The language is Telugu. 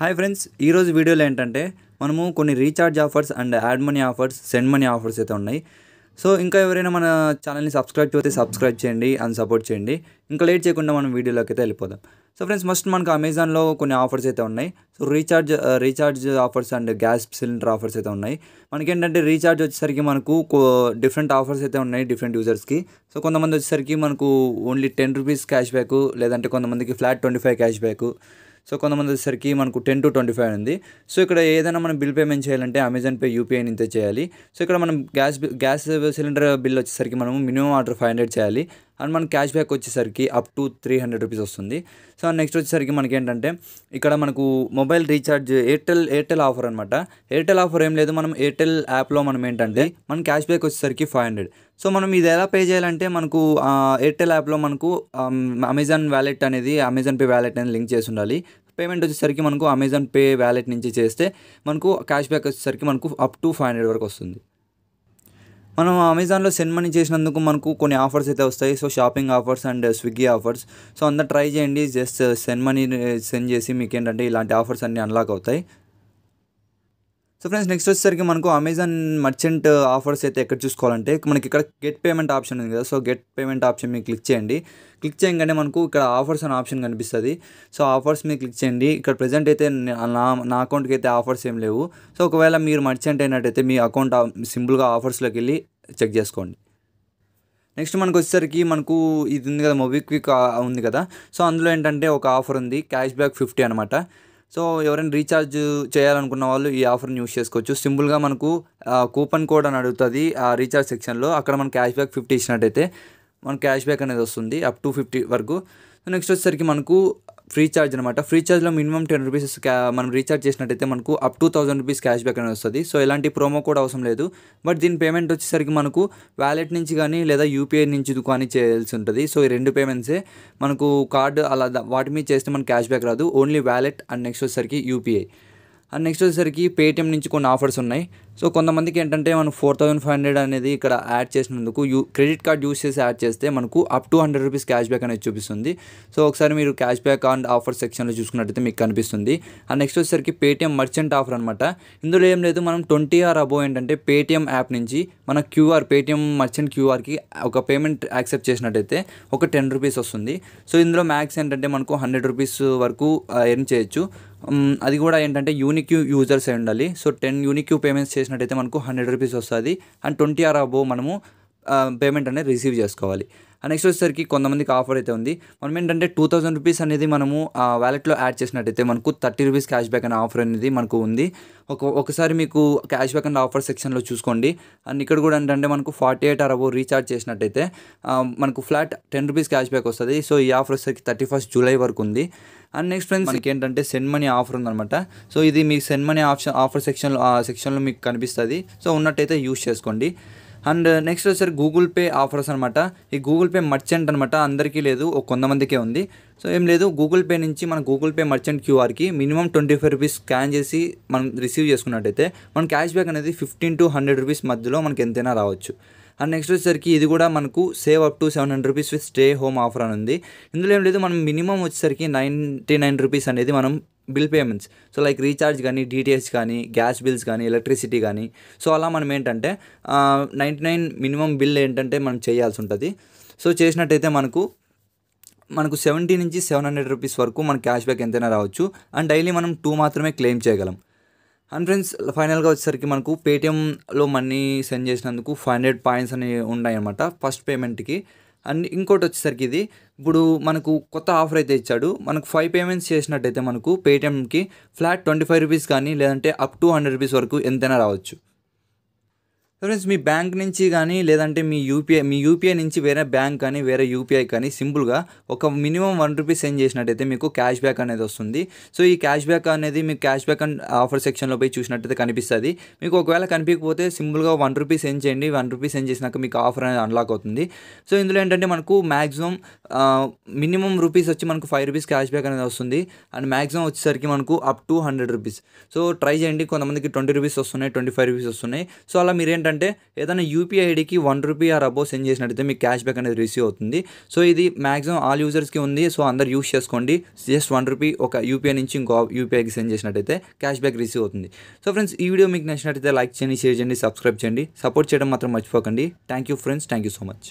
హాయ్ ఫ్రెండ్స్ ఈరోజు వీడియోలో ఏంటంటే మనము కొన్ని recharge offers and add money offers send money offers అయితే ఉన్నాయి సో ఇంకా ఎవరైనా మన ఛానల్ని సబ్స్క్రైబ్ చేస్తే సబ్స్క్రైబ్ చేయండి అండ్ సపోర్ట్ చేయండి ఇంకా లేట్ చేయకుండా మనం వీడియోలోకి అయితే వెళ్ళిపోదాం సో ఫ్రెండ్స్ ఫస్ట్ మనకు అమెజాన్లో కొన్ని ఆఫర్స్ అయితే ఉన్నాయి so recharge recharge offers and gas cylinder offers అయితే ఉన్నాయి మనకేంటంటే రీఛార్జ్ వచ్చేసరికి మనకు డిఫరెంట్ ఆఫర్స్ అయితే ఉన్నాయి డిఫరెంట్ యూజర్స్కి సో కొంతమంది వచ్చేసరికి మనకు only ten rupees cash back లేదంటే కొంతమందికి flat twenty five cash back so కొంతమంది వచ్చేసరికి మనకు టెన్ టు ట్వంటీ ఫైవ్ ఉంది సో ఇక్కడ ఏదైనా మనం బిల్ పేమెంట్ చేయాలంటే అమెజాన్ పే యూపీఐ ఇంతే చేయాలి సో ఇక్కడ మనం గ్యాస్ గ్యాస్ సిలిండర్ బిల్ వచ్చేసరికి మనము మినిమం ఆర్డర్ ఫైవ్ హండ్రెడ్ చేయాలి అండ్ మన క్యాష్ బ్యాక్ వచ్చేసరికి up to three hundred rupees వస్తుంది సో నెక్స్ట్ వచ్చేసరికి మనకి ఏంటంటే ఇక్కడ మనకు mobile recharge Airtel Airtel offer అనమాట ఎయిర్టెల్ ఆఫర్ ఏం లేదు మనం ఎయిర్టెల్ యాప్లో మనం ఏంటంటే మన క్యాష్ బ్యాక్ వచ్చేసరికి ఫైవ్ హండ్రెడ్ సో మనం ఇది ఎలా పే చేయాలంటే మనకు ఎయిర్టెల్ యాప్లో మనకు అమెజాన్ వ్యాలెట్ అనేది అమెజాన్ పే వ్యాలెట్ అనేది లింక్ చేసి ఉండాలి పేమెంట్ వచ్చేసరికి మనకు అమెజాన్ పే వ్యాలెట్ నుంచి చేస్తే మనకు క్యాష్ బ్యాక్ వచ్చేసరికి మనకు అప్ టు ఫైవ్ హండ్రెడ్ వరకు వస్తుంది మనం అమెజాన్లో సెండ్ మనీ చేసినందుకు మనకు కొన్ని ఆఫర్స్ అయితే వస్తాయి so shopping offers and Swiggy offers so అందరు ట్రై చేయండి జస్ట్ సెండ్ మనీ సెండ్ చేసి మీకు ఏంటంటే ఇలాంటి ఆఫర్స్ అన్నీ అన్లాక్ అవుతాయి సో ఫ్రెండ్స్ నెక్స్ట్ వచ్చేసరికి మనకు అమెజాన్ మర్చెంట్ ఆఫర్స్ అయితే ఎక్కడ చూసుకోవాలంటే మనకి ఇక్కడ గెట్ పేమెంట్ ఆప్షన్ ఉంది కదా సో గెట్ పేమెంట్ ఆప్షన్ మీరు క్లిక్ చేయండి క్లిక్ చేయగానే మనకు ఇక్కడ ఆఫర్స్ అనే ఆప్షన్ కనిపిస్తుంది సో ఆఫర్స్ మీరు క్లిక్ చేయండి ఇక్కడ ప్రజెంట్ అయితే నా నా అకౌంట్కి అయితే ఆఫర్స్ ఏం లేవు సో ఒకవేళ మీరు మర్చెంట్ అయినట్టయితే మీ అకౌంట్ uh, సింపుల్గా ఆఫర్స్లోకి వెళ్ళి చెక్ చేసుకోండి నెక్స్ట్ మనకు వచ్చేసరికి మనకు ఇది ఉంది కదా మొబిక్విక్ uh, ఉంది కదా సో అందులో ఏంటంటే ఒక ఆఫర్ ఉంది క్యాష్ బ్యాక్ ఫిఫ్టీ అనమాట సో ఎవరైనా రీఛార్జ్ చేయాలనుకున్న వాళ్ళు ఈ ఆఫర్ని యూస్ చేసుకోవచ్చు సింపుల్గా మనకు కూపన్ కోడ్ అని అడుగుతుంది ఆ రీఛార్జ్ సెక్షన్లో అక్కడ మన క్యాష్ బ్యాక్ ఫిఫ్టీ ఇచ్చినట్టయితే మనకు క్యాష్ బ్యాక్ అనేది వస్తుంది అప్ టు ఫిఫ్టీ వరకు నెక్స్ట్ వచ్చేసరికి మనకు ఫ్రీ ఛార్జ్ అనమాట ఫ్రీ ఛార్జ్లో మినిమం టెన్ రూపీస్ మనం రీఛార్జ్ చేసినట్టయితే మనకు up to thousand rupees cash back అనేది వస్తుంది సో ఎలాంటి ప్రోమో కూడా అవసరం లేదు బట్ దీని పేమెంట్ వచ్చేసరికి మనకు వ్యాలెట్ నుంచి కానీ లేదా యూపీఐ నుంచి కానీ చేయాల్సి ఉంటుంది సో ఈ రెండు పేమెంట్సే మనకు కార్డు అలా వాటి మీద చేస్తే మనకు క్యాష్ బ్యాక్ రాదు ఓన్లీ వ్యాలెట్ అండ్ నెక్స్ట్ వచ్చేసరికి యూపీఐ అండ్ నెక్స్ట్ వచ్చేసరికి పేటిఎం నుంచి కొన్ని ఆఫర్స్ ఉన్నాయి సో కొంతమందికి ఏంటంటే మనం ఫోర్ థౌజండ్ ఫైవ్ హండ్రెడ్ అనేది ఇక్కడ యాడ్ చేసినందుకు యూ క్రెడిట్ కార్డ్ యూస్ చేసి యాడ్ చేస్తే మనకు up to hundred rupees cash back అనేది చూపిస్తుంది సో ఒకసారి మీరు క్యాష్ బ్యాక్ అండ్ ఆఫర్ సెక్షన్లో చూసుకున్నట్టయితే మీకు కనిపిస్తుంది అండ్ నెక్స్ట్ వచ్చేసరికి పేటీఎం మర్చెంట్ ఆఫర్ అనమాట ఇందులో ఏం లేదు మనం ట్వంటీ ఆర్ అబో ఏంటంటే పేటీఎం యాప్ నుంచి మన క్యూఆర్ పేటీఎం మర్చెంట్ క్యూఆర్కి ఒక పేమెంట్ యాక్సెప్ట్ చేసినట్టయితే ఒక టెన్ రూపీస్ వస్తుంది సో ఇందులో మ్యాక్స్ ఏంటంటే మనకు హండ్రెడ్ రూపీస్ వరకు ఎర్న్ చేయొచ్చు అది కూడా ఏంటంటే యూనిక్యూ యూజర్స్ అయి ఉండాలి సో టెన్ యూనిక్యూ పేమెంట్స్ చేసినట్టయితే మనకు హండ్రెడ్ రూపీస్ వస్తుంది అండ్ ట్వంటీ ఆర్ అబో మనము పేమెంట్ అనేది రిసీవ్ చేసుకోవాలి నెక్స్ట్ వచ్చేసరికి కొంతమందికి ఆఫర్ అయితే ఉంది మనం ఏంటంటే టూ థౌసండ్ రూపీస్ అనేది మనము వ్యాలెట్లో యాడ్ చేసినట్టయితే మనకు థర్టీ రూపీస్ క్యాష్ బ్యాక్ అనే ఆఫర్ అనేది మనకు ఉంది ఒక ఒకసారి మీకు క్యాష్ బ్యాక్ అండ్ ఆఫర్ సెక్షన్లో చూసుకోండి అండ్ ఇక్కడ కూడా ఏంటంటే మనకు ఫార్టీ ఎయిట్ అబో రీఛార్జ్ చేసినట్టయితే మనకు flat ten rupees cash back వస్తుంది సో ఈ ఆఫర్ వచ్చేసరికి థర్టీ ఫస్ట్ జూలై వరకు ఉంది అండ్ నెక్స్ట్ ఫ్రెండ్స్ మనకి ఏంటంటే సెండ్ మనీ ఆఫర్ ఉందన్నమాట సో ఇది మీకు సెండ్ మనీ ఆప్షన్ ఆఫర్ సెక్షన్లో సెక్షన్లో మీకు కనిపిస్తుంది సో ఉన్నట్టయితే యూస్ చేసుకోండి అండ్ నెక్స్ట్ వచ్చేసరికి గూగుల్ పే ఆఫర్స్ అనమాట ఈ గూగుల్ పే మర్చెంట్ అనమాట అందరికీ లేదు ఒక కొంతమందికే ఉంది సో ఏం లేదు గూగుల్ పే నుంచి మన గూగుల్ పే మర్చెంట్ క్యూఆర్కి minimum twenty five rupees scan చేసి మనం రిసీవ్ చేసుకున్నట్టయితే మన క్యాష్ బ్యాక్ అనేది ఫిఫ్టీన్ టు హండ్రెడ్ రూపీస్ మధ్యలో మనకి ఎంతైనా రావచ్చు అండ్ నెక్స్ట్ వచ్చేసరికి ఇది కూడా మనకు save up to seven hundred rupees with stay home offer అని ఉంది ఇందులో ఏం లేదు మనం మినిమం వచ్చేసరికి నైంటీ నైన్ రూపీస్ అనేది మనం bill payments so like recharge కానీ డీటీహెచ్ కానీ గ్యాస్ బిల్స్ కానీ ఎలక్ట్రిసిటీ కానీ సో అలా మనం ఏంటంటే నైంటీ నైన్ మినిమం బిల్ ఏంటంటే మనం చేయాల్సి ఉంటుంది సో చేసినట్టయితే మనకు మనకు సెవెంటీ నుంచి సెవెన్ హండ్రెడ్ రూపీస్ వరకు మన క్యాష్ బ్యాక్ ఎంతైనా రావచ్చు అండ్ డైలీ మనం టూ మాత్రమే క్లెయిమ్ చేయగలం అండ్ ఫ్రెండ్స్ ఫైనల్గా వచ్చేసరికి మనకు పేటిఎంలో మనీ సెండ్ చేసినందుకు ఫైవ్ హండ్రెడ్ పాయింట్స్ అనేవి ఉన్నాయన్నమాట ఫస్ట్ పేమెంట్కి అండ్ ఇంకోటి వచ్చేసరికి ఇది ఇప్పుడు మనకు కొత్త ఆఫర్ అయితే ఇచ్చాడు మనకు ఫైవ్ పేమెంట్స్ చేసినట్టయితే మనకు పేటిఎంకి ఫ్లాట్ ట్వంటీ ఫైవ్ రూపీస్ కానీ లేదంటే అప్ టు హండ్రెడ్ రూపీస్ వరకు ఎంతైనా రావచ్చు సో ఫ్రెండ్స్ మీ బ్యాంక్ నుంచి కానీ లేదంటే మీ యూపీఐ మీ యూపీఐ నుంచి వేరే బ్యాంక్ కానీ వేరే యూపీఐ కానీ సింపుల్గా ఒక మినిమం వన్ రూపీ సెండ్ చేసినట్టయితే మీకు క్యాష్ బ్యాక్ అనేది వస్తుంది సో ఈ క్యాష్ బ్యాక్ అనేది మీకు క్యాష్ బ్యాక్ అండ్ ఆఫర్ సెక్షన్లో పోయి చూసినట్టయితే కనిపిస్తుంది మీకు ఒకవేళ కనిపించకపోతే సింపుల్గా వన్ రూపీ సెండ్ చేయండి వన్ రూపీ సెండ్ చేసినాక మీకు ఆఫర్ అనేది అన్లాక్ అవుతుంది సో ఇందులో ఏంటంటే మనకు మ్యాక్సిమం మినిమం రూపీస్ వచ్చి మనకు ఫైవ్ రూపీస్ క్యాష్ బ్యాక్ అనేది వస్తుంది అండ్ మ్యాక్సిమం వచ్చేసరికి మనకు up to hundred rupees so try చేయండి కొంతమందికి ట్వంటీ రూపీస్ వస్తున్నాయి ట్వంటీ ఫైవ్ రూపీస్ వస్తున్నాయి సో అలా మీరు ఏంటంటే ఏంటంటే ఏదైనా యూపీఐ ఐడికి one rupee or above send చేసినట్టయితే మీకు క్యాష్ బ్యాక్ అనేది రిసీవ్ అవుతుంది సో ఇది మాక్సిమం ఆల్ యూజర్స్కి ఉంది సో అందరు యూస్ చేసుకోండి జస్ట్ వన్ రూపీ ఒక యూపీఐ నుంచి ఇంకో యూపీఐకి సెండ్ చేసినట్టయితే క్యాష్ బ్యాక్ రిసీవ్ అవుతుంది సో ఫ్రెండ్స్ ఈ వీడియో మీకు నచ్చినట్టయితే లైక్ చేయండి షేర్ చేయండి సబ్స్క్రైబ్ చేయండి సపోర్ట్ చేయడం మాత్రం మర్చిపోకండి thank you friends thank you so much